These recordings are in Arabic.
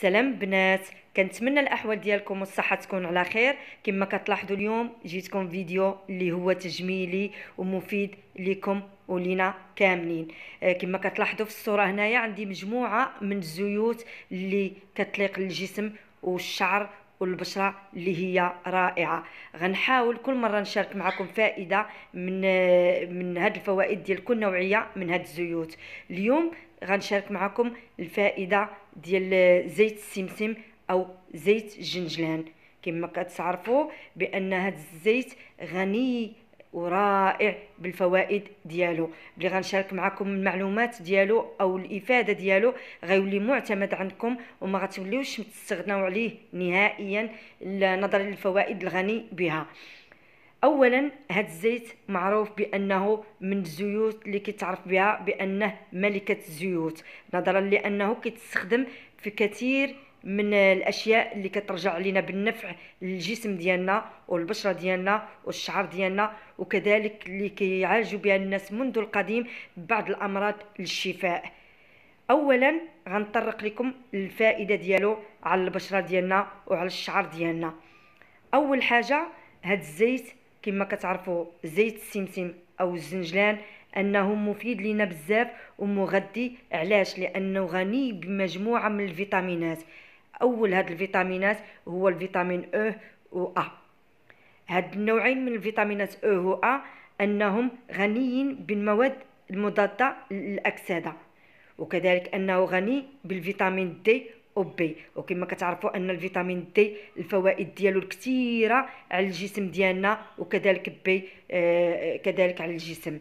سلام بنات كنتمنى الاحوال ديالكم والصحه تكون على خير كما كتلاحظوا اليوم جيتكم فيديو اللي هو تجميلي ومفيد لكم ولينا كاملين آه، كما كتلاحظوا في الصوره هنايا عندي مجموعه من الزيوت اللي كتليق للجسم والشعر والبشره اللي هي رائعه غنحاول كل مره نشارك معكم فائده من آه، من هاد الفوائد ديال كل نوعيه من هاد الزيوت اليوم غنشارك معكم الفائده ديال زيت السمسم او زيت الجنجلان كما كتعرفوا بان هذا الزيت غني ورائع بالفوائد ديالو اللي غنشارك معكم المعلومات ديالو او الافاده ديالو غيولي معتمد عندكم وما غتوليوش تستغناو عليه نهائيا نظرا للفوائد الغني بها اولا هذا الزيت معروف بانه من الزيوت اللي كيتعرف بها بانه ملكه الزيوت نظرا لانه كيتستخدم في كثير من الاشياء اللي كترجع لنا بالنفع للجسم ديالنا والبشره ديالنا والشعر ديالنا وكذلك اللي كيعالجوا بها الناس منذ القديم بعض الامراض للشفاء اولا غنطرق لكم الفائده ديالو على البشره ديالنا وعلى الشعر ديالنا اول حاجه هاد الزيت كما كتعرفوا زيت السمسم او الزنجلان انه مفيد لنا بزاف ومغذي علاش لانه غني بمجموعه من الفيتامينات اول هاد الفيتامينات هو الفيتامين او و ا هاد النوعين من الفيتامينات او و ا انهم غنيين بالمواد المضاده للاكسده وكذلك انه غني بالفيتامين دي وبي وكما كتعرفوا ان الفيتامين دي الفوائد ديالو الكثيره على الجسم ديالنا وكذلك بي آه كذلك على الجسم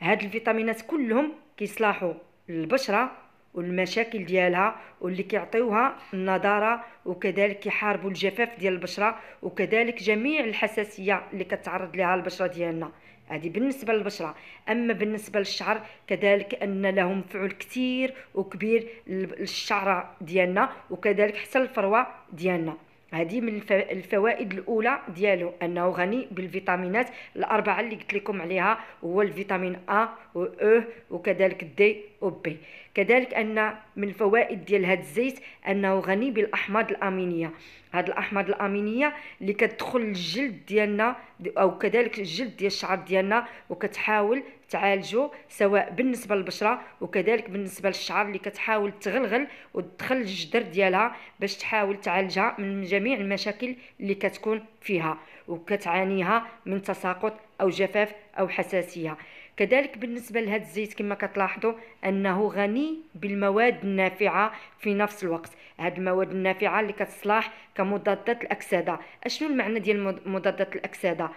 هاد الفيتامينات كلهم كيصلاحوا البشره والمشاكل ديالها واللي كيعطيوها النضاره وكذلك كيحاربوا الجفاف ديال البشره وكذلك جميع الحساسيه اللي كتعرض لها البشره ديالنا هذه بالنسبة للبشرة أما بالنسبة للشعر كذلك أن لهم فعل كثير وكبير للشعرة ديالنا وكذلك حتى الفروة ديالنا هذه من الفوائد الاولى ديالو انه غني بالفيتامينات الاربعه اللي قلت لكم عليها هو الفيتامين ا و او e وكذلك دي و بي كذلك ان من الفوائد ديال هذا الزيت انه غني بالاحماض الامينيه هاد الاحماض الامينيه اللي كتدخل للجلد ديالنا او كذلك الجلد ديال الشعر ديالنا وكتحاول تعالجوا سواء بالنسبه للبشره وكذلك بالنسبه للشعر اللي كتحاول تغلغل وتدخل الجدر ديالها باش تحاول تعالجها من جميع المشاكل اللي كتكون فيها وكتعانيها من تساقط او جفاف او حساسيه كذلك بالنسبه لهذا الزيت كما كتلاحظوا انه غني بالمواد النافعه في نفس الوقت هذه المواد النافعه اللي كتصلاح كمضادات الاكسده اشنو المعنى ديال مضادات الاكسده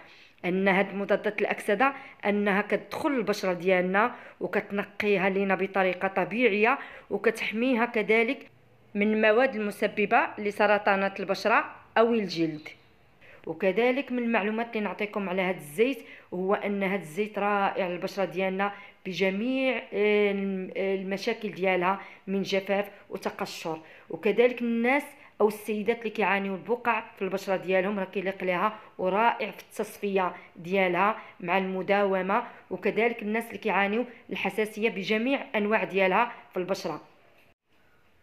ان هاد مضادات الاكسده انها كتدخل البشره ديالنا وكتنقيها لينا بطريقه طبيعيه وكتحميها كذلك من المواد المسببه لسرطانات البشره او الجلد وكذلك من المعلومات اللي نعطيكم على هذا الزيت هو ان هذا الزيت رائع للبشره ديالنا بجميع آه، آه، المشاكل ديالها من جفاف وتقشر وكذلك الناس او السيدات اللي كيعانيو البقع في البشره ديالهم راه كيليق ليها ورائع في التصفيه ديالها مع المداومه وكذلك الناس اللي كيعانيو الحساسيه بجميع انواع ديالها في البشره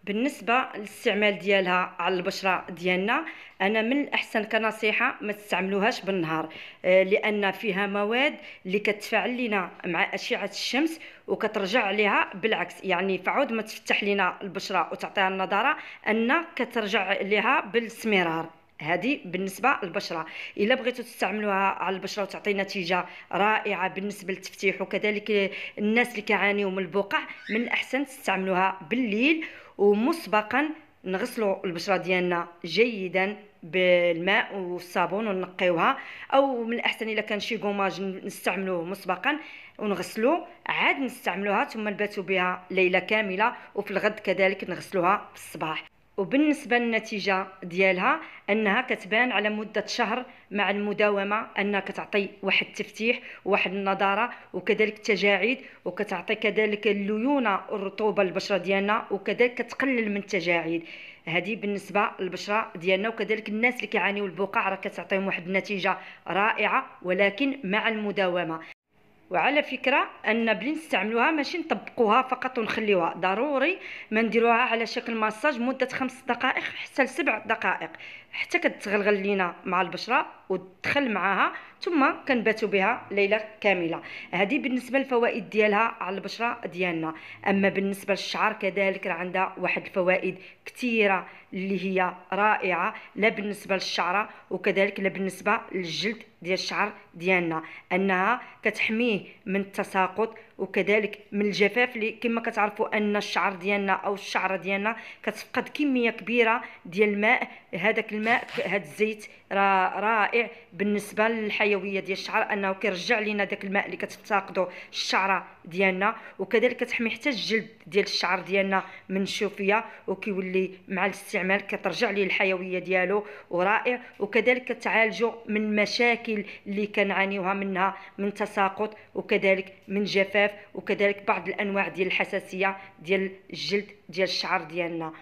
بالنسبه للاستعمال ديالها على البشره ديالنا انا من الاحسن كنصيحه ما تستعملوهاش بالنهار آه، لان فيها مواد اللي كتفاعل لنا مع اشعه الشمس وكترجع عليها بالعكس يعني فعود ما تفتح لنا البشره وتعطيها النضاره ان كترجع لها بالسمرار هذه بالنسبه للبشره الا بغيتوا تستعملوها على البشره وتعطي نتيجه رائعه بالنسبه للتفتيح وكذلك الناس اللي كيعانيو من البقع من الاحسن تستعملوها بالليل ومسبقا نغسلوا البشره ديالنا جيدا بالماء والصابون ونقيوها او من الاحسن الا كان شي غوماج نستعملوه مسبقا ونغسلو عاد نستعملوها ثم نباتو بها ليله كامله وفي الغد كذلك نغسلوها في الصباح وبالنسبه للنتيجه ديالها انها كتبان على مده شهر مع المداومه انها كتعطي واحد التفتيح وواحد النضاره وكذلك التجاعيد وكتعطي كذلك الليونه والرطوبه للبشره ديالنا وكذلك كتقلل من التجاعيد هذه بالنسبه للبشره ديالنا وكذلك الناس اللي كيعانيو البقع راه كتعطيهم واحد النتيجه رائعه ولكن مع المداومه وعلى فكره ان بلي نستعملوها ماشي نطبقوها فقط ونخليوها ضروري ما نديروها على شكل مساج مده خمس دقائق حتى لسبع دقائق حتى كتغلغل لينا مع البشره وتدخل معاها ثم كنباتوا بها ليله كامله هذه بالنسبه للفوائد ديالها على البشره ديالنا اما بالنسبه للشعر كذلك راه عندها واحد الفوائد كثيره اللي هي رائعه لا بالنسبه للشعره وكذلك لا بالنسبه للجلد ديال الشعر ديالنا انها كتحميه من التساقط وكذلك من الجفاف اللي كما كتعرفوا ان الشعر ديالنا او الشعره ديالنا كتفقد كميه كبيره ديال الماء هذاك الماء هذا الزيت رائع بالنسبه للحيويه ديال الشعر انه كيرجع لنا داك الماء اللي كتفتقده الشعره ديالنا وكذلك كتحمي حتى الجلد ديال الشعر ديالنا من الشوفيه وكيولي مع الاستعمال كترجع ليه الحيويه ديالو ورائع وكذلك كتعالجو من المشاكل اللي كنعانيوها منها من تساقط وكذلك من جفاف الجفاف وكذلك بعض الانواع ديال الحساسيه ديال الجلد ديال الشعر ديالنا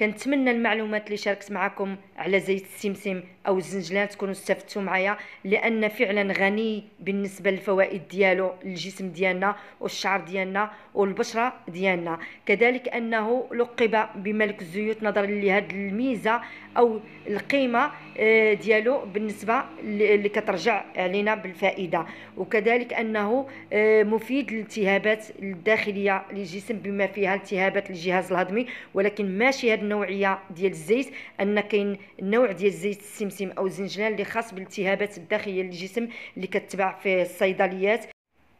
كنتمنى المعلومات اللي شاركت معكم على زيت السمسم او الزنجلان تكونوا استفدتوا معايا لان فعلا غني بالنسبه للفوائد ديالو للجسم ديالنا والشعر ديالنا والبشره ديالنا كذلك انه لقب بملك الزيوت نظرا لهذه الميزه او القيمه آه، ديالو بالنسبه اللي كترجع علينا بالفائده وكذلك انه آه، مفيد للالتهابات الداخليه للجسم بما فيها التهابات الجهاز الهضمي ولكن ماشي هذا النوعيه ديال الزيت ان كاين نوع ديال زيت السمسم او الزنجلان اللي خاص بالالتهابات الداخليه للجسم اللي كتباع في الصيدليات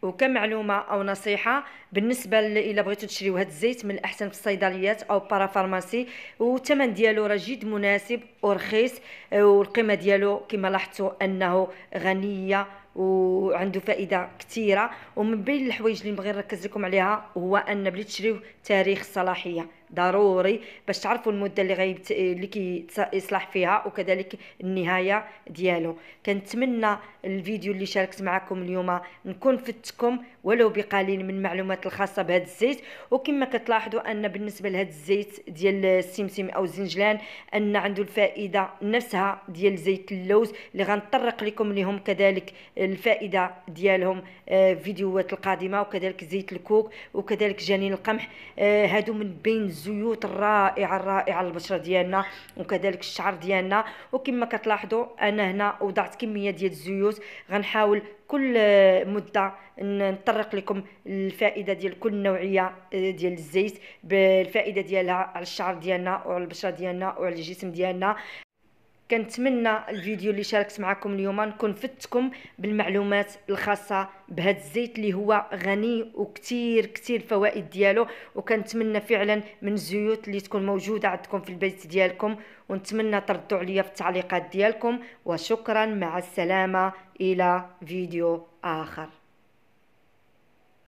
وكمعلومه او نصيحه بالنسبه الا بغيتو تشريو هذا الزيت من الاحسن في الصيدليات او بارافارماسي والثمن ديالو راه جد مناسب ورخيص والقيمه ديالو كما لاحظتوا انه غنيه وعنده فائده كثيره ومن بين الحوايج اللي نبغي نركز لكم عليها هو ان بلي تشريو تاريخ الصلاحيه ضروري باش تعرفوا المده اللي غيبت اللي كيصلح فيها وكذلك النهايه ديالو كنتمنى الفيديو اللي شاركت معكم اليوم نكون فدتكم ولو بقليل من المعلومات الخاصه بهذا الزيت وكما كتلاحظوا ان بالنسبه لهذا الزيت ديال السمسم او الزنجلان ان عنده الفائده نفسها ديال زيت اللوز اللي غنطرق لكم لهم كذلك الفائده ديالهم في آه، فيديوهات القادمه وكذلك زيت الكوك وكذلك جنين القمح آه، هادو من بين الزيوت الرائعه الرائعه للبشره ديالنا وكذلك الشعر ديالنا وكما كتلاحظوا انا هنا وضعت كميه ديال الزيوت غنحاول كل مده نطرق لكم الفائده ديال كل نوعيه آه، ديال الزيت بالفائده ديالها على الشعر ديالنا وعلى البشره ديالنا وعلى الجسم ديالنا كنتمنى الفيديو اللي شاركت معكم اليوم نكون فدتكم بالمعلومات الخاصه بهذا الزيت اللي هو غني وكثير كثير الفوائد ديالو وكنتمنى فعلا من الزيوت اللي تكون موجوده عندكم في البيت ديالكم ونتمنى تردوا عليا في التعليقات ديالكم وشكرا مع السلامه الى فيديو اخر